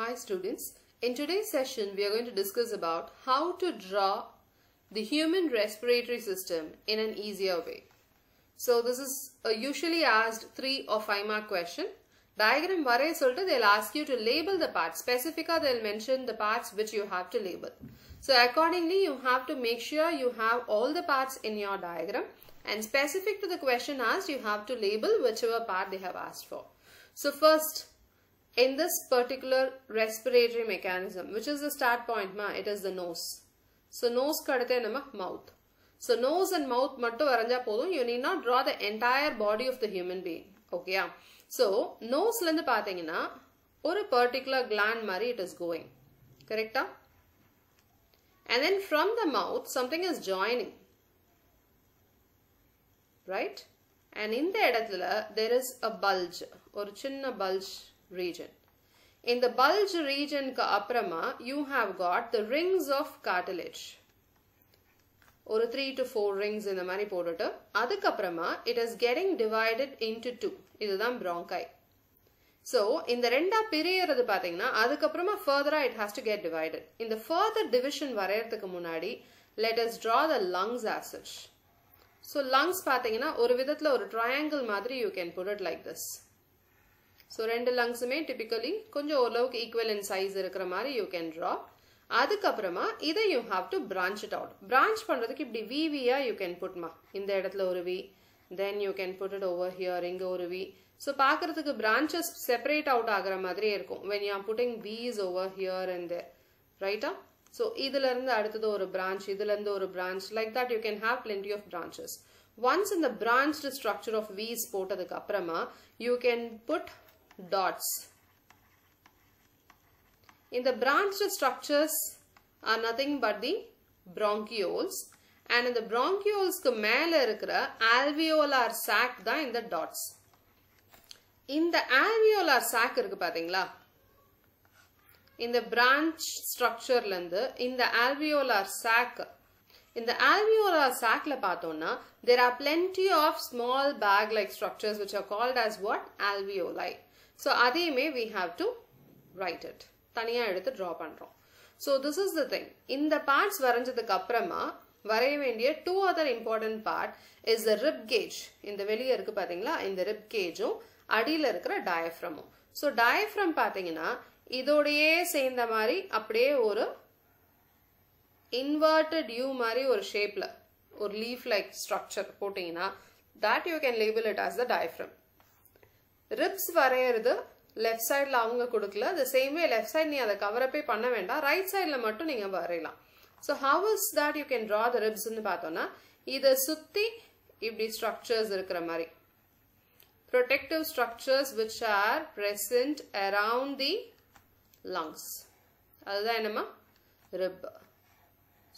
Hi students, in today's session we are going to discuss about how to draw the human respiratory system in an easier way. So this is a usually asked 3 or 5 mark question. Diagram varai solta they'll ask you to label the parts. Specifica they'll mention the parts which you have to label. So accordingly you have to make sure you have all the parts in your diagram and specific to the question asked you have to label whichever part they have asked for. So first in this particular respiratory mechanism, which is the start point, ma, it is the nose. So nose kadate nama mouth. So nose and mouth mattu varanja podum. You need not draw the entire body of the human being. Okay, yeah. So nose na, or a particular gland மாதிரி it is going. Correcta? Ah? And then from the mouth something is joining. Right? And in the இடத்துல there is a bulge. Or சின்ன bulge region. In the bulge region அப்புறமா you have got the rings of cartilage. ஒரு three to four rings இந்த மாதிரி போட்டுட்டு அதுக்கப்புறமா it is getting divided into two இதுதான் bronchi so இந்த ரெண்டா பிரியறது பார்த்தீங்கன்னா அதுக்கப்புறமா ஃபர்தரா it has to get divided இந்த ஃபர்தர் டிவிஷன் வரையறதுக்கு முன்னாடி let us draw the lungs as so lungs பார்த்தீங்கன்னா ஒரு விதத்தில் ஒரு ட்ரையாங்கிள் மாதிரி you can put it like this so ரெண்டு லங்ஸுமே டிபிக்கலி கொஞ்சம் ஓரளவுக்கு ஈக்குவல் சைஸ் இருக்கிற மாதிரி யூ கேன் ட்ரா அதுக்கப்புறமா இதை you have to branch it out branch பண்ணுறதுக்கு இப்படி வி விவியா யூ கேன் புட்மா இந்த இடத்துல ஒரு V then you can put it over here இங்கே ஒரு வி ஸோ பார்க்கறதுக்கு பிரான்ச்சஸ் செப்பரேட் அவுட் ஆகிற மாதிரியே இருக்கும் when you are putting Vs over here and there ரைட்டா ஸோ இதுலேருந்து அடுத்தது ஒரு பிரான்ச் இதுலேருந்து ஒரு branch like that you can have plenty of branches once இந்த பிரான்ச்டு ஸ்ட்ரக்சர் ஆஃப் வீஸ் போட்டதுக்கு அப்புறமா you can put dots. In the branched structures are nothing but the bronchioles and in இந்த bronchiolesக்கு மேல இருக்கிற alveolar sac da in the dots. In the alveolar sac இருக்கு In the branch structure in the alveolar sac in the alveolar sacல பார்த்தோம்னா there are plenty of small bag like structures which are called as what alveoli. So அதையுமே we have to write it தனியாக எடுத்து draw பண்ணுறோம் so this is the thing இந்த parts வரைஞ்சதுக்கு அப்புறமா வரைய வேண்டிய two other important part is the rib cage இந்த வெளியே இருக்கு பார்த்தீங்களா இந்த ரிப் கேஜும் அடியில் இருக்கிற டயஃப்ரமும் ஸோ டயஃப்ரம் பார்த்தீங்கன்னா இதோடையே சேர்ந்த மாதிரி அப்படியே ஒரு இன்வெர்டட் யூ மாதிரி ஒரு ஷேப்பில் ஒரு லீஃப் லைக் ஸ்ட்ரக்சர் போட்டிங்கன்னா that you can label it as the diaphragm ribs வரையிறது லெஃப்ட் சைடில் அவங்க கொடுக்கல அது சேமே லெஃப்ட் சைட் நீ அதை கவரப்பே பண்ண வேண்டாம் ரைட் சைடில் மட்டும் நீங்கள் வரையலாம் so how is that you can draw the ரிப்ஸ்ன்னு பார்த்தோன்னா இதை சுற்றி இப்படி ஸ்ட்ரக்சர்ஸ் இருக்கிற மாதிரி protective structures which are present around the lungs அதுதான் என்னம்மா ரிப்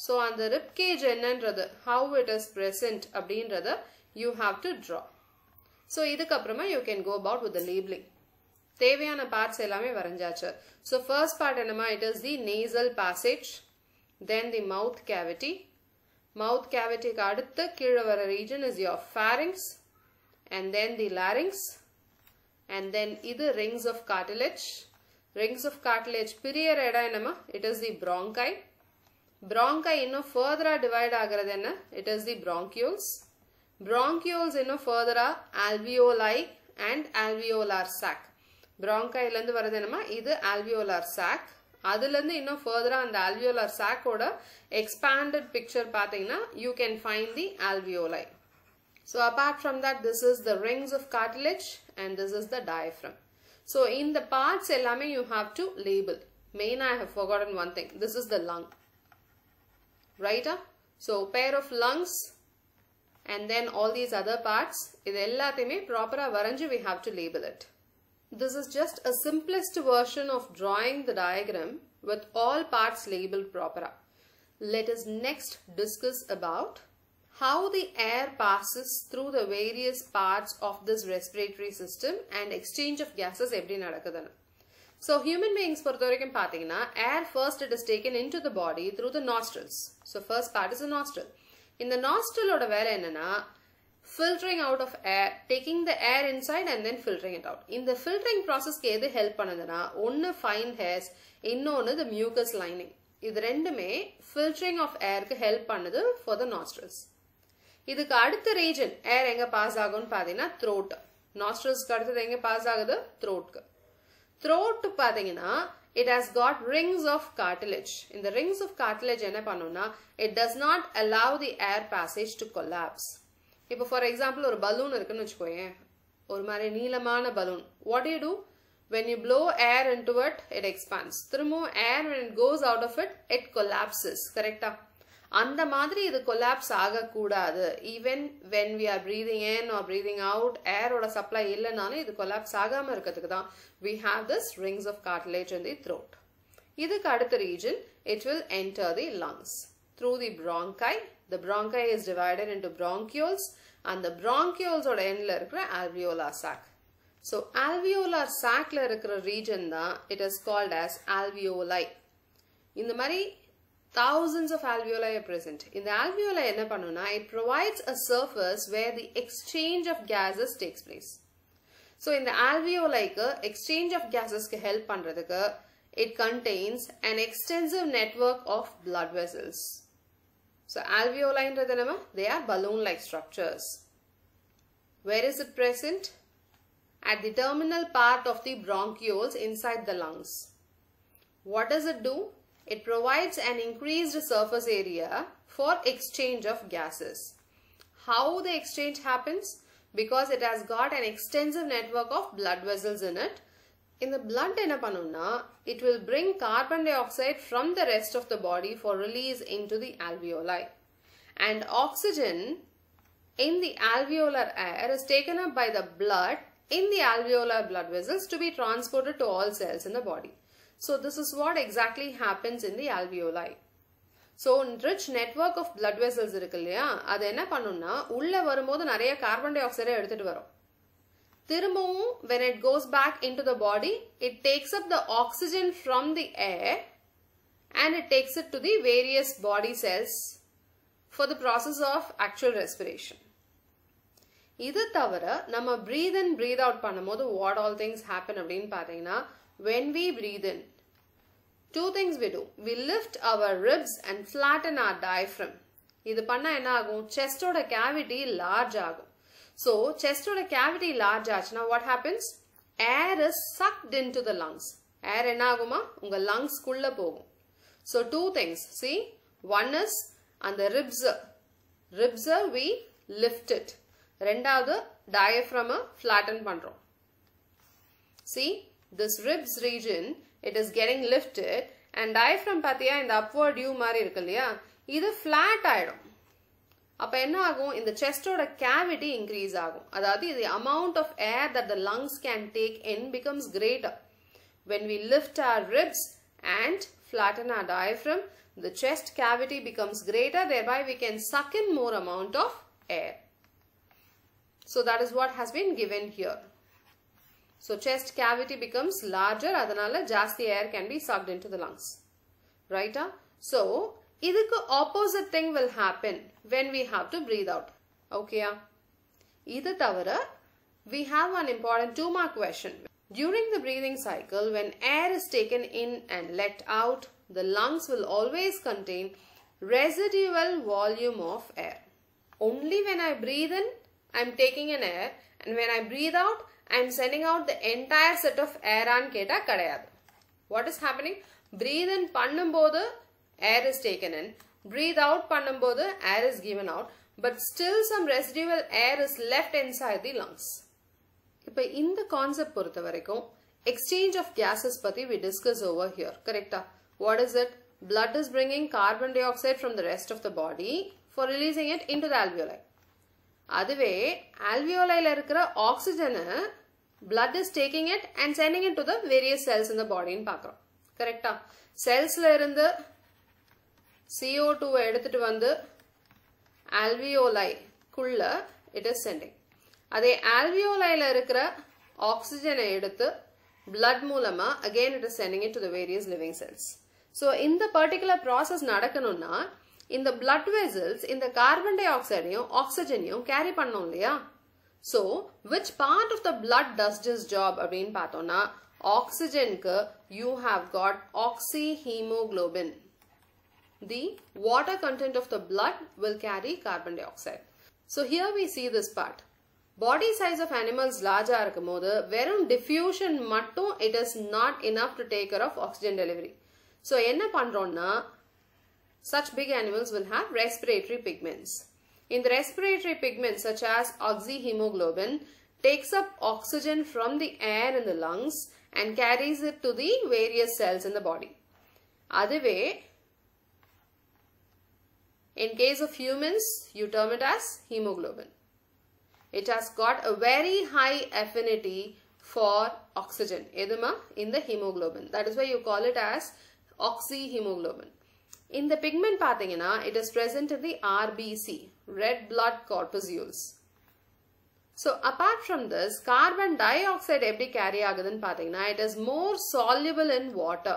ஸோ அந்த ரிப் கேஜ் என்னன்றது how இட் இஸ் present அப்படின்றது you have to draw So, either this you can go about with the labeling. Teviyana parts So, first part it is the nasal passage, then the mouth cavity. Mouth cavity region is your pharynx and then the larynx and then either rings of cartilage. Rings of cartilage period it is the bronchi. Bronchi further divide it is the bronchioles bronchioles in a further are alveoli and alveolar sac. Bronchi lendu varadhanama, either alveolar sac. Adilandu in a further and the alveolar sac Or the expanded picture pathina, you can find the alveoli. So apart from that, this is the rings of cartilage and this is the diaphragm. So in the parts elame you have to label. Main I have forgotten one thing. This is the lung. Right? Ah? So pair of lungs and then all these other parts இது எல்லாத்தையுமே we have to label it. This is just a simplest version of drawing the diagram with all parts labeled properly. Let us next discuss about how the air passes through the various parts of this respiratory system and exchange of gases every நடக்குதுன்னு. So human beings பொறுத்த வரைக்கும் பார்த்தீங்கன்னா air first it is taken into the body through the nostrils. So first part is the nostril. இந்த nostril வேலை என்னன்னா filtering out of air taking the air inside and then filtering it out இந்த filtering ப்ராசஸ்க்கு எது help பண்ணுதுன்னா ஒன்று fine hairs இன்னொன்று த mucus lining இது ரெண்டுமே ஃபில்டரிங் ஆஃப் ஏருக்கு ஹெல்ப் பண்ணுது ஃபார் த நாஸ்டல்ஸ் இதுக்கு அடுத்த ரீஜன் ஏர் எங்கே பாஸ் ஆகும்னு பார்த்தீங்கன்னா த்ரோட் நாஸ்டல்ஸ்க்கு அடுத்தது எங்கே பாஸ் ஆகுது த்ரோட்க்கு த்ரோட் பார்த்தீங்கன்னா it has got rings of cartilage. In the rings of cartilage என்ன பண்ணும்னா, it does not allow the air passage to collapse. for example, ஒரு balloon இருக்குன்னு வச்சுக்கோயேன் ஒரு balloon. What do you do? When you blow air into it, it expands. திரும்பவும் air when it goes out of it, it collapses. Correct? அந்த மாதிரி இது collapse ஆகக்கூடாது even when we are breathing in or breathing out ஏரோட supply இல்லைனாலும் இது collapse ஆகாமல் இருக்கிறதுக்கு தான் we have the rings of cartilage in the throat இதுக்கு அடுத்த region it will enter the lungs through the bronchi the bronchi is divided into bronchioles அந்த பிராங்கியோல்ஸோட எண்ட்ல இருக்கிற ஆல்வியோலா சாக் ஸோ ஆல்வியோலா சாக்ல இருக்கிற ரீஜன் தான் it is called as alveoli இந்த மாதிரி thousands of alveoli are present. In the alveoli என்ன பண்ணும்னா it provides a surface where the exchange of gases takes place. So in the alveoliக்கு exchange of gases can help பண்றதுக்கு it contains an extensive network of blood vessels. So alveoli இன்றது they are balloon like structures. Where is it present? At the terminal part of the bronchioles inside the lungs. What does it do? It provides an increased surface area for exchange of gases. How the exchange happens? Because it has got an extensive network of blood vessels in it. In the blood என்ன பண்ணும்னா, it will bring carbon dioxide from the rest of the body for release into the alveoli. And oxygen in the alveolar air is taken up by the blood in the alveolar blood vessels to be transported to all cells in the body. So this is what exactly happens in the alveoli. So rich network of blood vessels இருக்கு இல்லையா அது என்ன பண்ணும்னா உள்ளே வரும்போது நிறைய carbon tie ஆக்சைடை எடுத்துகிட்டு வரும் திரும்பவும் when it goes back into the body it takes up the oxygen from the air and it takes it to the various body cells for the process of actual respiration இது தவிர நம்ம breathe in breathe out பண்ணும்போது what all things happen அப்படின்னு பார்த்தீங்கன்னா when we breathe in. Two things we do. We lift our ribs and flatten our diaphragm. இது பண்ணால் என்ன ஆகும் செஸ்டோட கேவிட்டி லார்ஜ் ஆகும் ஸோ chestோட கேவிட்டி லார்ஜ் ஆச்சுன்னா what happens air is sucked into the lungs air என்ன ஆகுமா உங்கள் லங்ஸ்க்குள்ளே போகும் so two things see one is அந்த ribs ribs we lift it ரெண்டாவது diaphragm ஃப்ளாட்டன் பண்ணுறோம் see this ribs region it is getting lifted and diaphragm patia in the upward u mari irukalliya a flat aidum appa enna in the chest or the cavity increase agum adhaadi the amount of air that the lungs can take in becomes greater when we lift our ribs and flatten our diaphragm the chest cavity becomes greater thereby we can suck in more amount of air so that is what has been given here so chest cavity becomes larger just the air can be sucked into the lungs. Right? Ah? So இதுக்கு opposite thing will happen when we have to breathe out. Okay? Ah? இது தவர we have one important two mark question. During the breathing cycle when air is taken in and let out the lungs will always contain residual volume of air. Only when I breathe in I'm taking an air and when I breathe out, I'm sending out the entire set of air on keta கிடையாது. What is happening? Breathe in பண்ணும்போது air is taken in. Breathe out பண்ணும்போது air is given out. But still some residual air is left inside the lungs. in the concept பொறுத்த வரைக்கும் exchange of gases pati we discuss over here. Correct? What is it? Blood is bringing carbon dioxide from the rest of the body for releasing it into the alveoli. அதுவே ஆல்வியோலையில் இருக்கிற ஆக்சிஜனை blood is taking it and sending it to the various cells இந்த பாடின்னு பார்க்குறோம் கரெக்டா செல்ஸில் இருந்து CO டூவை எடுத்துட்டு வந்து ஆல்வியோலைக்குள்ள இட் இஸ் சென்டிங் அதே ஆல்வியோலையில் இருக்கிற ஆக்சிஜனை எடுத்து பிளட் மூலமாக again it is sending it to the various living cells so இந்த பர்டிகுலர் ப்ராசஸ் நடக்கணும்னா in the blood vessels in the carbon dioxide oxygen carry pannum so which part of the blood does this job abin pathona oxygen you have got oxyhemoglobin the water content of the blood will carry carbon dioxide so here we see this part body size of animals larger large arkumode verum diffusion matto it is not enough to take care of oxygen delivery so enna pandronna such big animals will have respiratory pigments. In the respiratory pigments such as oxyhemoglobin takes up oxygen from the air in the lungs and carries it to the various cells in the body. Other way, in case of humans, you term it as hemoglobin. It has got a very high affinity for oxygen. Edema in the hemoglobin. That is why you call it as oxyhemoglobin. In the pigment, it it is present in the RBC, red blood corpuscles. So apart from this, carbon dioxide every carry ஆகுதுன்னு பார்த்தீங்கன்னா it is more soluble in water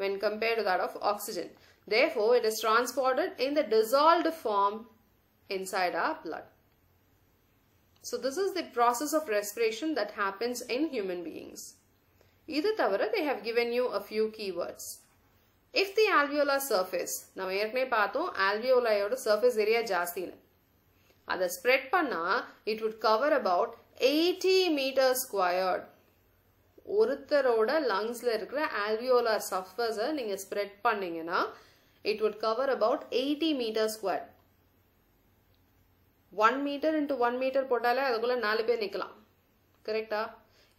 when compared to that of oxygen. Therefore, it is transported in the dissolved form inside our blood. So this is the process of respiration that happens in human beings. Either தவிர they have given you a few keywords. If the surface, surface நம்ம ஏற்கனவே பார்த்தோம் ஆல்வியோலாயோட surface area ஜாஸ்தின்னு அதை spread பண்ணால் it would cover about eighty metre squared ஒருத்தரோட லங்ஸில் இருக்கிற alveolar surface நீங்கள் ஸ்ப்ரெட் பண்ணீங்கன்னா it would cover about eighty metre square one metre into one metre போட்டாலே அதுக்குள்ளே நாலு பேர் நிற்கலாம் கரெக்டா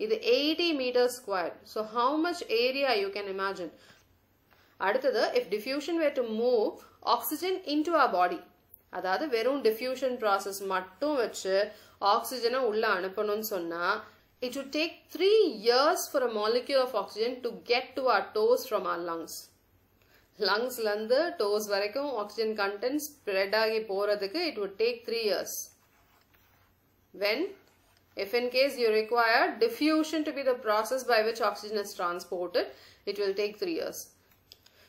இது eighty metre square so how much area you can imagine அடுத்தது if diffusion were to move oxygen into our body அதாவது வெறும் diffusion process மட்டும் வச்சு oxygen உள்ள அனுப்பணும்னு சொன்னா it would take 3 years for a molecule of oxygen to get to our toes from our lungs lungs லந்து toes வரைக்கும் oxygen content spread ஆகி போறதுக்கு it would take 3 years when if in case you require diffusion to be the process by which oxygen is transported it will take 3 years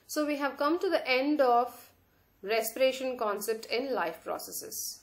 so we have come to the end of respiration concept in life processes.